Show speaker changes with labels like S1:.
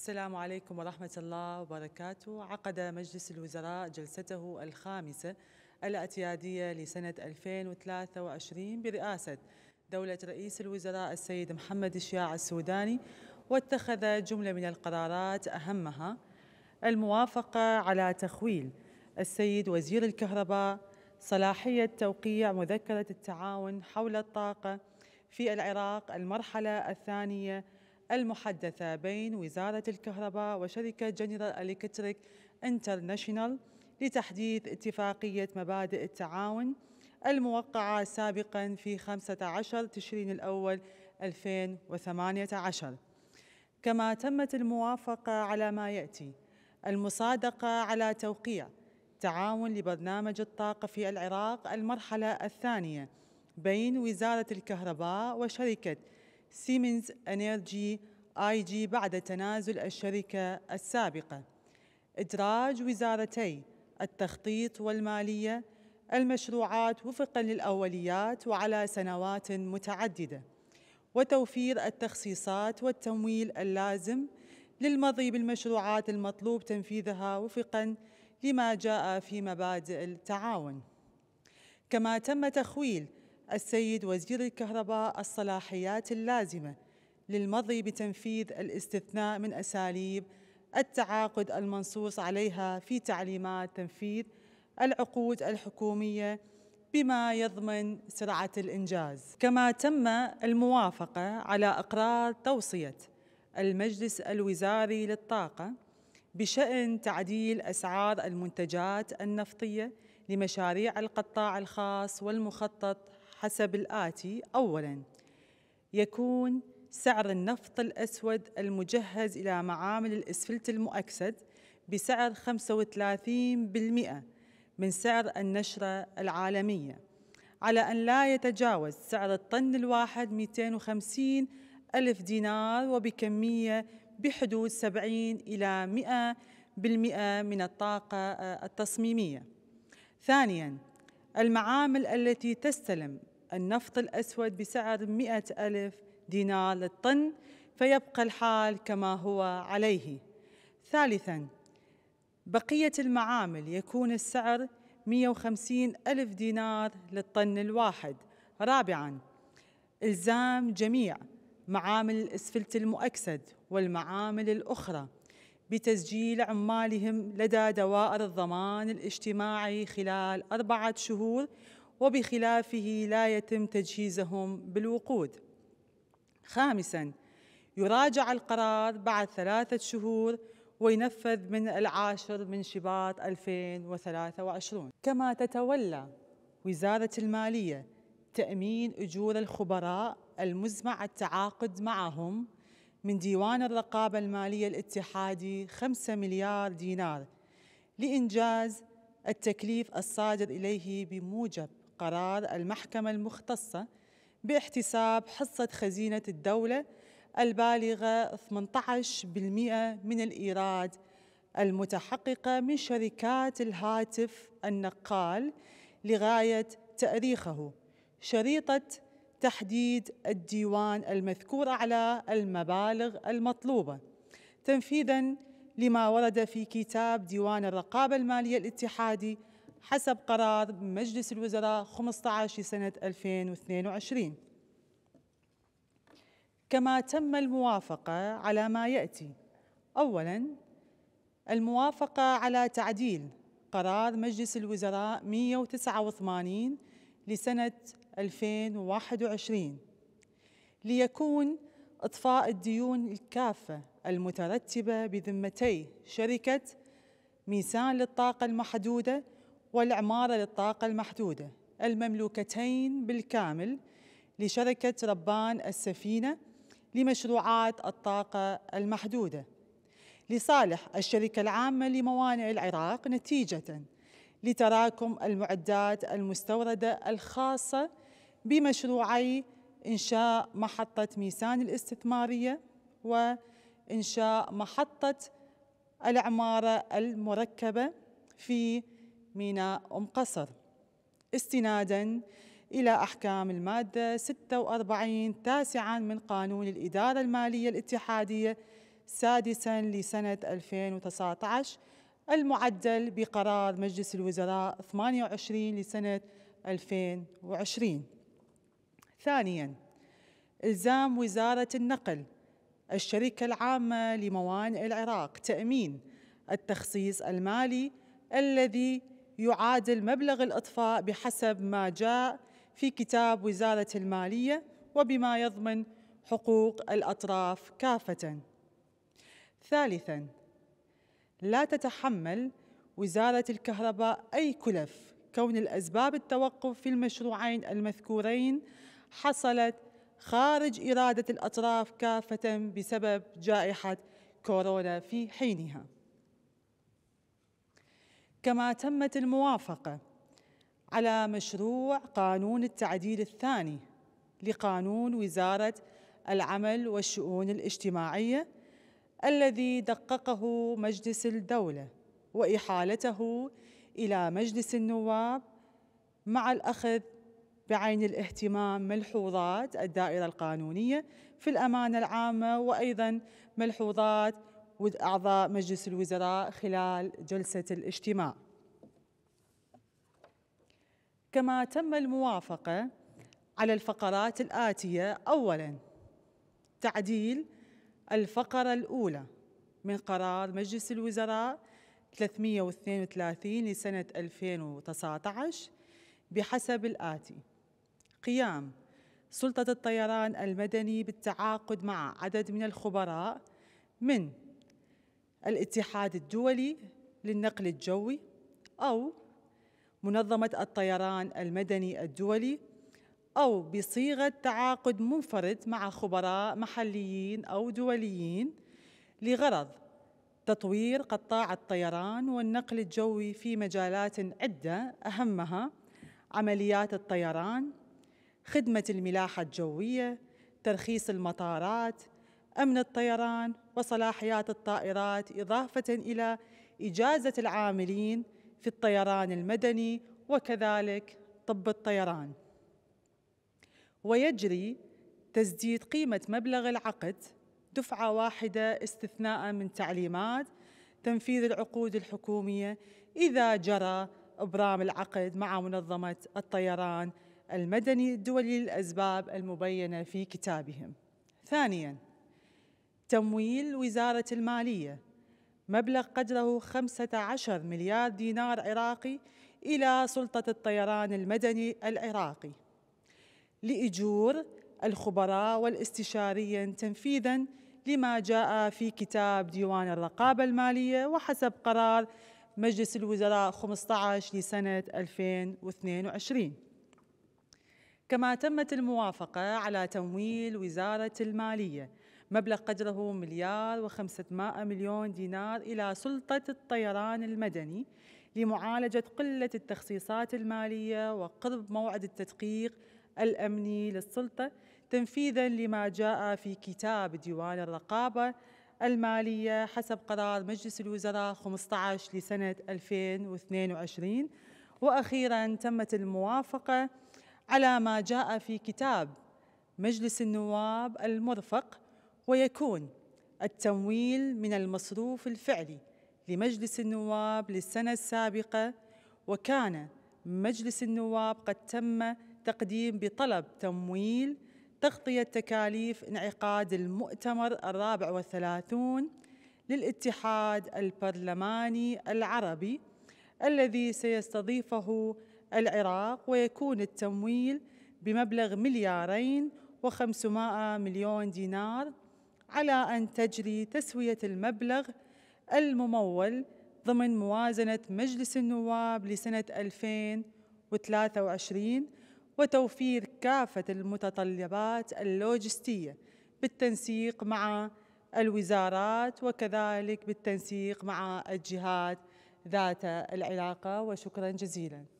S1: السلام عليكم ورحمة الله وبركاته عقد مجلس الوزراء جلسته الخامسة الاعتيادية لسنة 2023 برئاسة دولة رئيس الوزراء السيد محمد الشياع السوداني واتخذ جملة من القرارات أهمها الموافقة على تخويل السيد وزير الكهرباء صلاحية توقيع مذكرة التعاون حول الطاقة في العراق المرحلة الثانية المحدثة بين وزارة الكهرباء وشركة جنرال إلكتريك انترناشونال لتحديث اتفاقية مبادئ التعاون الموقعة سابقا في 15 تشرين الأول 2018 كما تمت الموافقة على ما يأتي المصادقة على توقيع تعاون لبرنامج الطاقة في العراق المرحلة الثانية بين وزارة الكهرباء وشركة سيمنز انرجي اي جي بعد تنازل الشركه السابقه ادراج وزارتي التخطيط والماليه المشروعات وفقا للاوليات وعلى سنوات متعدده وتوفير التخصيصات والتمويل اللازم للمضي بالمشروعات المطلوب تنفيذها وفقا لما جاء في مبادئ التعاون كما تم تخويل السيد وزير الكهرباء الصلاحيات اللازمة للمضي بتنفيذ الاستثناء من أساليب التعاقد المنصوص عليها في تعليمات تنفيذ العقود الحكومية بما يضمن سرعة الإنجاز كما تم الموافقة على إقرار توصية المجلس الوزاري للطاقة بشأن تعديل أسعار المنتجات النفطية لمشاريع القطاع الخاص والمخطط حسب الآتي أولاً يكون سعر النفط الأسود المجهز إلى معامل الإسفلت المؤكسد بسعر 35% من سعر النشرة العالمية على أن لا يتجاوز سعر الطن الواحد 250 ألف دينار وبكمية بحدود 70 إلى 100% من الطاقة آه، التصميمية ثانياً المعامل التي تستلم النفط الأسود بسعر مئة ألف دينار للطن فيبقى الحال كما هو عليه ثالثاً بقية المعامل يكون السعر 150 ألف دينار للطن الواحد رابعاً إلزام جميع معامل الإسفلت المؤكسد والمعامل الأخرى بتسجيل عمالهم لدى دوائر الضمان الاجتماعي خلال أربعة شهور وبخلافه لا يتم تجهيزهم بالوقود خامساً يراجع القرار بعد ثلاثة شهور وينفذ من العاشر من شباط 2023 كما تتولى وزارة المالية تأمين أجور الخبراء المزمع التعاقد معهم من ديوان الرقابة المالية الاتحادي 5 مليار دينار لإنجاز التكليف الصادر إليه بموجب قرار المحكمة المختصة باحتساب حصة خزينة الدولة البالغة 18% من الإيراد المتحققة من شركات الهاتف النقال لغاية تأريخه شريطة تحديد الديوان المذكور على المبالغ المطلوبة تنفيذاً لما ورد في كتاب ديوان الرقابة المالية الاتحادي حسب قرار مجلس الوزراء 15 سنة 2022 كما تم الموافقة على ما يأتي أولاً الموافقة على تعديل قرار مجلس الوزراء 189 لسنة 2021 ليكون إطفاء الديون الكافة المترتبة بذمتي شركة ميسان للطاقة المحدودة والعمارة للطاقة المحدودة المملوكتين بالكامل لشركة ربان السفينة لمشروعات الطاقة المحدودة لصالح الشركة العامة لموانئ العراق نتيجة لتراكم المعدات المستوردة الخاصة بمشروعي إنشاء محطة ميسان الاستثمارية وإنشاء محطة العمارة المركبة في ميناء أم قصر استناداً إلى أحكام المادة 46 تاسعاً من قانون الإدارة المالية الاتحادية سادساً لسنة 2019 المعدل بقرار مجلس الوزراء 28 لسنة 2020 ثانياً إلزام وزارة النقل الشركة العامة لموانئ العراق تأمين التخصيص المالي الذي يعادل مبلغ الإطفاء بحسب ما جاء في كتاب وزارة المالية وبما يضمن حقوق الأطراف كافة. ثالثاً لا تتحمل وزارة الكهرباء أي كلف كون الأسباب التوقف في المشروعين المذكورين حصلت خارج إرادة الأطراف كافة بسبب جائحة كورونا في حينها كما تمت الموافقة على مشروع قانون التعديل الثاني لقانون وزارة العمل والشؤون الاجتماعية الذي دققه مجلس الدولة وإحالته إلى مجلس النواب مع الأخذ بعين الاهتمام ملحوظات الدائرة القانونية في الأمانة العامة وأيضا ملحوظات أعضاء مجلس الوزراء خلال جلسة الاجتماع كما تم الموافقة على الفقرات الآتية أولاً تعديل الفقرة الأولى من قرار مجلس الوزراء 332 لسنة 2019 بحسب الآتي قيام سلطة الطيران المدني بالتعاقد مع عدد من الخبراء من الاتحاد الدولي للنقل الجوي أو منظمة الطيران المدني الدولي أو بصيغة تعاقد منفرد مع خبراء محليين أو دوليين لغرض تطوير قطاع الطيران والنقل الجوي في مجالات عدة أهمها عمليات الطيران، خدمة الملاحة الجوية، ترخيص المطارات، أمن الطيران وصلاحيات الطائرات إضافة إلى إجازة العاملين في الطيران المدني وكذلك طب الطيران ويجري تسديد قيمة مبلغ العقد دفعة واحدة استثناء من تعليمات تنفيذ العقود الحكومية إذا جرى إبرام العقد مع منظمة الطيران المدني الدولي للأسباب المبينة في كتابهم ثانياً تمويل وزارة المالية مبلغ قدره 15 مليار دينار عراقي إلى سلطة الطيران المدني العراقي لإجور الخبراء والاستشاريين تنفيذاً لما جاء في كتاب ديوان الرقابة المالية وحسب قرار مجلس الوزراء 15 لسنة 2022 كما تمت الموافقة على تمويل وزارة المالية مبلغ قدره مليار و500 مليون دينار إلى سلطة الطيران المدني لمعالجة قلة التخصيصات المالية وقرب موعد التدقيق الأمني للسلطة تنفيذا لما جاء في كتاب ديوان الرقابة المالية حسب قرار مجلس الوزراء 15 لسنة 2022 وأخيرا تمت الموافقة على ما جاء في كتاب مجلس النواب المرفق ويكون التمويل من المصروف الفعلي لمجلس النواب للسنة السابقة وكان مجلس النواب قد تم تقديم بطلب تمويل تغطية تكاليف انعقاد المؤتمر الرابع والثلاثون للاتحاد البرلماني العربي الذي سيستضيفه العراق ويكون التمويل بمبلغ مليارين وخمسمائة مليون دينار على أن تجري تسوية المبلغ الممول ضمن موازنة مجلس النواب لسنة 2023 وتوفير كافة المتطلبات اللوجستية بالتنسيق مع الوزارات وكذلك بالتنسيق مع الجهات ذات العلاقة وشكرا جزيلا